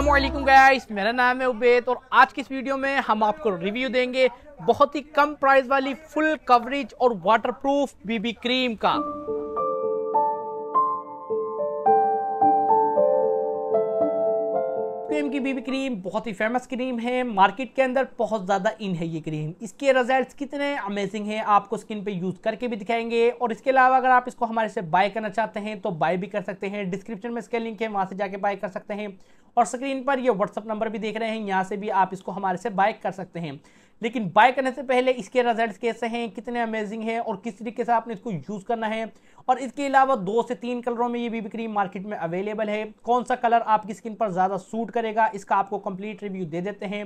Aslam guys मेरा नाम है उबेद और आज की इस वीडियो में हम आपको रिव्यू देंगे बहुत ही कम प्राइस वाली फुल कवरेज और वाटरप्रूफ बीबी क्रीम का क्रीम की बीबी क्रीम बहुत ही फेमस क्रीम है मार्केट के अंदर बहुत ज़्यादा इन है ये क्रीम इसके रिजल्ट्स कितने अमेजिंग हैं आपको स्किन पे यूज़ करके भी दिखाएंगे और इसके अलावा अगर आप इसको हमारे से बाय करना चाहते हैं तो बाय भी कर सकते हैं डिस्क्रिप्शन में इसके लिंक है वहां से जाके बाय कर सकते हैं और स्क्रीन पर ये व्हाट्सअप नंबर भी देख रहे हैं यहाँ से भी आप इसको हमारे से बाय कर सकते हैं लेकिन बाय करने से पहले इसके रिजल्ट कैसे हैं कितने अमेजिंग हैं और किस तरीके से आपने इसको यूज़ करना है और इसके अलावा दो से तीन कलरों में ये बीबी क्रीम मार्केट में अवेलेबल है कौन सा कलर आपकी स्किन पर ज़्यादा सूट करेगा इसका आपको कंप्लीट रिव्यू दे देते हैं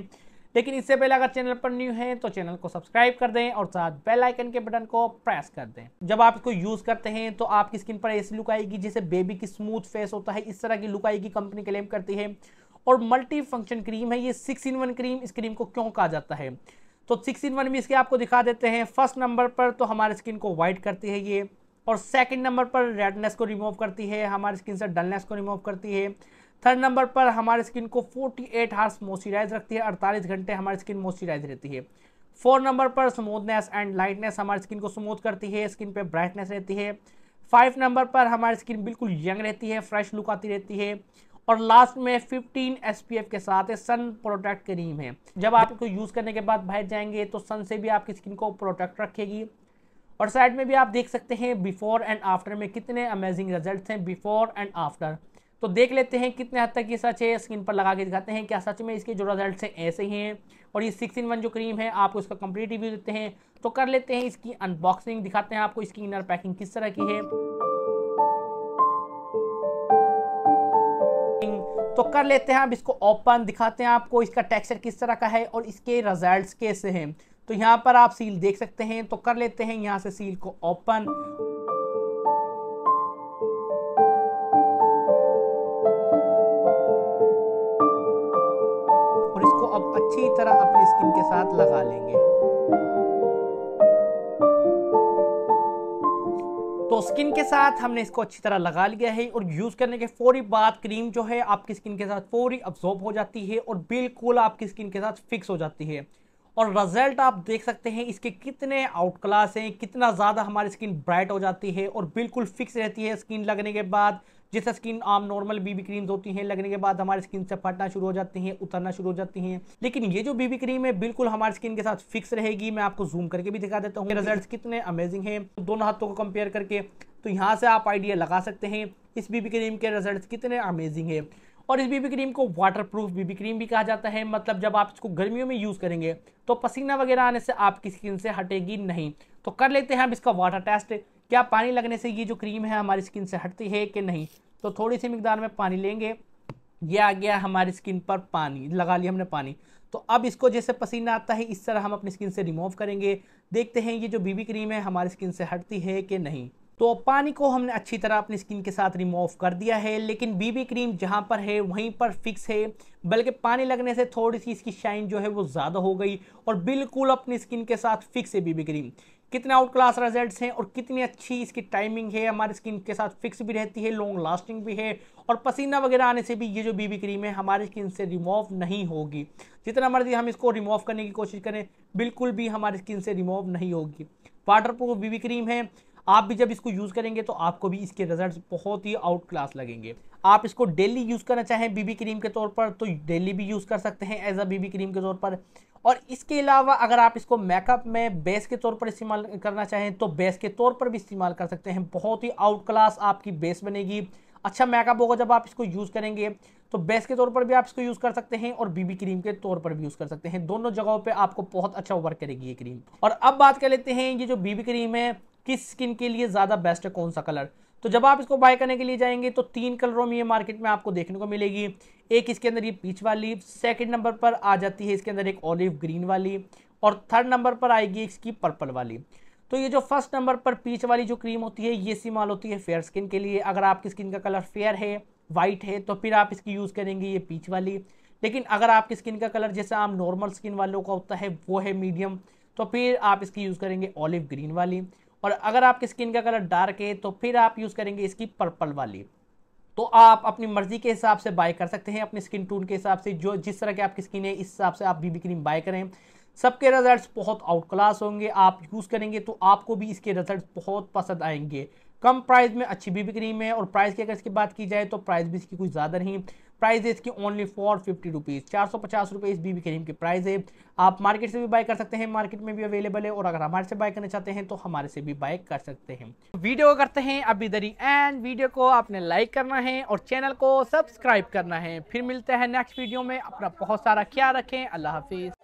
लेकिन इससे पहले अगर चैनल पर न्यू है तो चैनल को सब्सक्राइब कर दें और साथ बेल आइकन के बटन को प्रेस कर दें जब आप इसको यूज करते हैं तो आपकी स्किन पर ऐसी लुक आएगी जैसे बेबी की स्मूथ फेस होता है इस तरह की लुक आएगी कंपनी क्लेम करती है और मल्टी फंक्शन क्रीम है ये सिक्स इन वन क्रीम इस क्रीम को क्यों कहा जाता है तो सिक्स इन वन भी इसके आपको दिखा देते हैं फर्स्ट नंबर पर तो हमारे स्किन को वाइट करती है ये और सेकंड नंबर पर रेडनेस को रिमूव करती है हमारी स्किन से डलनेस को रिमूव करती है थर्ड नंबर पर हमारे स्किन को 48 एट हार्स मोस्चराइज रखती है 48 घंटे हमारी स्किन मोस्चराइज रहती है फोर नंबर पर स्मूथनेस एंड लाइटनेस हमारी स्किन को स्मूथ करती है स्किन पे ब्राइटनेस रहती है फाइव नंबर पर हमारी स्किन बिल्कुल यंग रहती है फ्रेश लुक आती रहती है और लास्ट में 15 एस के साथ सन प्रोटेक्ट क्रीम है जब आप इसको यूज़ करने के बाद बाहर जाएंगे तो सन से भी आपकी स्किन को प्रोटेक्ट रखेगी और साइड में भी आप देख सकते हैं बिफोर एंड आफ्टर में कितने अमेजिंग रिजल्ट हैं बिफोर एंड आफ्टर तो देख लेते हैं कितने हद तक ये सच है स्किन पर लगा के दिखाते हैं क्या सच में इसके जो रिजल्ट हैं ऐसे ही हैं और ये सिक्स इन वन जो क्रीम है आपको इसका कंप्लीट रिव्यू देते हैं तो कर लेते हैं इसकी अनबॉक्सिंग दिखाते हैं आपको इसकी इनर पैकिंग किस तरह की है तो कर लेते हैं अब इसको ओपन दिखाते हैं आपको इसका टेक्सचर किस तरह का है और इसके रिजल्ट्स कैसे हैं तो यहाँ पर आप सील देख सकते हैं तो कर लेते हैं यहाँ से सील को ओपन अच्छी तरह अपनी स्किन के साथ लगा लेंगे तो स्किन के साथ हमने इसको अच्छी तरह लगा लिया है और यूज़ करने के फौरी बाद क्रीम जो है आपकी स्किन के साथ फौरी अब्जॉर्ब हो जाती है और बिल्कुल आपकी स्किन के साथ फिक्स हो जाती है और रिजल्ट आप देख सकते हैं इसके कितने आउट क्लास हैं कितना ज़्यादा हमारी स्किन ब्राइट हो जाती है और बिल्कुल फिक्स रहती है स्किन लगने के बाद जैसे स्किन आम नॉर्मल बीबी क्रीम्स होती हैं लगने के बाद हमारी स्किन से फटना शुरू हो जाती हैं उतरना शुरू हो जाती हैं लेकिन ये जो बीबी क्रीम है बिल्कुल हमारी स्किन के साथ फिक्स रहेगी मैं आपको जूम करके भी दिखा देता हूँ रिजल्ट कितने अमेजिंग हैं तो दोनों हाथों को कंपेयर करके तो यहाँ से आप आइडिया लगा सकते हैं इस बीबी क्रीम के रिजल्ट कितने अमेजिंग है और इस बीबी क्रीम को वाटर प्रूफ बीबी क्रीम भी कहा जाता है मतलब जब आप इसको गर्मियों में यूज़ करेंगे तो पसीना वगैरह आने से आपकी स्किन से हटेगी नहीं तो कर लेते हैं हम इसका वाटर टेस्ट क्या पानी लगने से ये जो क्रीम है हमारी स्किन से हटती है कि नहीं तो थोड़ी सी मकदार में पानी लेंगे ये आ गया हमारी स्किन पर पानी लगा लिया हमने पानी तो अब इसको जैसे पसीना आता है इस तरह हम अपनी स्किन से रिमूव करेंगे देखते हैं ये जो बीबी क्रीम है हमारी स्किन से हटती है कि नहीं तो पानी को हमने अच्छी तरह अपनी स्किन के साथ रिमूव कर दिया है लेकिन बीबी क्रीम जहाँ पर है वहीं पर फिक्स है बल्कि पानी लगने से थोड़ी सी इसकी शाइन जो है वो ज़्यादा हो गई और बिल्कुल अपनी स्किन के साथ फिक्स है बीबी क्रीम कितने आउट क्लास रिजल्ट हैं और कितनी अच्छी इसकी टाइमिंग है हमारी स्किन के साथ फिक्स भी रहती है लॉन्ग लास्टिंग भी है और पसीना वगैरह आने से भी ये जो बीबी क्रीम है हमारी स्किन से रिमूव नहीं होगी जितना मर्जी हम इसको रिमूव करने की कोशिश करें बिल्कुल भी हमारी स्किन से रिमूव नहीं होगी वाटर प्रूफ बीबी क्रीम है आप भी जब इसको यूज़ करेंगे तो आपको भी इसके रिजल्ट बहुत ही आउट क्लास लगेंगे आप इसको डेली यूज़ करना चाहें बीबी क्रीम के तौर पर तो डेली भी यूज़ कर सकते हैं एज अ बीबी क्रीम के तौर पर और इसके अलावा अगर आप इसको मेकअप में बेस के तौर पर इस्तेमाल करना चाहें तो बेस के तौर पर भी इस्तेमाल कर सकते हैं बहुत ही आउट क्लास आपकी बेस बनेगी अच्छा मेकअप होगा जब आप इसको यूज़ करेंगे तो बेस के तौर पर भी आप इसको यूज़ कर सकते हैं और बीबी क्रीम के तौर पर भी यूज़ कर सकते हैं दोनों जगहों पे आपको बहुत अच्छा वर्क करेगी ये क्रीम और अब बात कर लेते हैं ये जो बीबी क्रीम है किस स्किन के लिए ज़्यादा बेस्ट है कौन सा कलर तो जब आप इसको बाय करने के लिए जाएंगे तो तीन कलरों में ये मार्केट में आपको देखने को मिलेगी एक इसके अंदर ये पीच वाली सेकंड नंबर पर आ जाती है इसके अंदर एक ऑलिव ग्रीन वाली और थर्ड नंबर पर आएगी इसकी पर्पल वाली तो ये जो फर्स्ट नंबर पर पीच वाली जो क्रीम होती है ये इस्तेमाल होती है फेयर स्किन के लिए अगर आपकी स्किन का कलर फेयर है वाइट है तो फिर आप इसकी यूज़ करेंगे ये पीच वाली लेकिन अगर आपकी स्किन का कलर जैसे आम नॉर्मल स्किन वालों का होता है वो है मीडियम तो फिर आप इसकी यूज़ करेंगे ऑलिव ग्रीन वाली और अगर आपकी स्किन का कलर डार्क है तो फिर आप यूज़ करेंगे इसकी पर्पल वाली तो आप अपनी मर्जी के हिसाब से बाय कर सकते हैं अपनी स्किन टून के हिसाब से जो जिस तरह की आपकी स्किन है इस हिसाब से आप बीबी क्रीम बाय करें सबके रिजल्ट्स बहुत आउट क्लास होंगे आप यूज़ करेंगे तो आपको भी इसके रिजल्ट बहुत पसंद आएंगे कम प्राइस में अच्छी बीबी क्रीम है और प्राइस की अगर इसकी बात की जाए तो प्राइस भी इसकी कुछ ज़्यादा नहीं प्राइस है इसकी ओनली फोर फिफ्टी रुपीज़ चार सौ पचास रुपये इस बीबी क्रीम की प्राइस है आप मार्केट से भी बाय कर सकते हैं मार्केट में भी अवेलेबल है और अगर हमारे से बाय करना चाहते हैं तो हमारे से भी बाय कर सकते हैं वीडियो तो करते हैं अब इधर ही एंड वीडियो को आपने लाइक करना है और चैनल को सब्सक्राइब करना है फिर मिलते हैं नेक्स्ट वीडियो में अपना बहुत सारा ख्याल रखें अल्लाह हाफिज़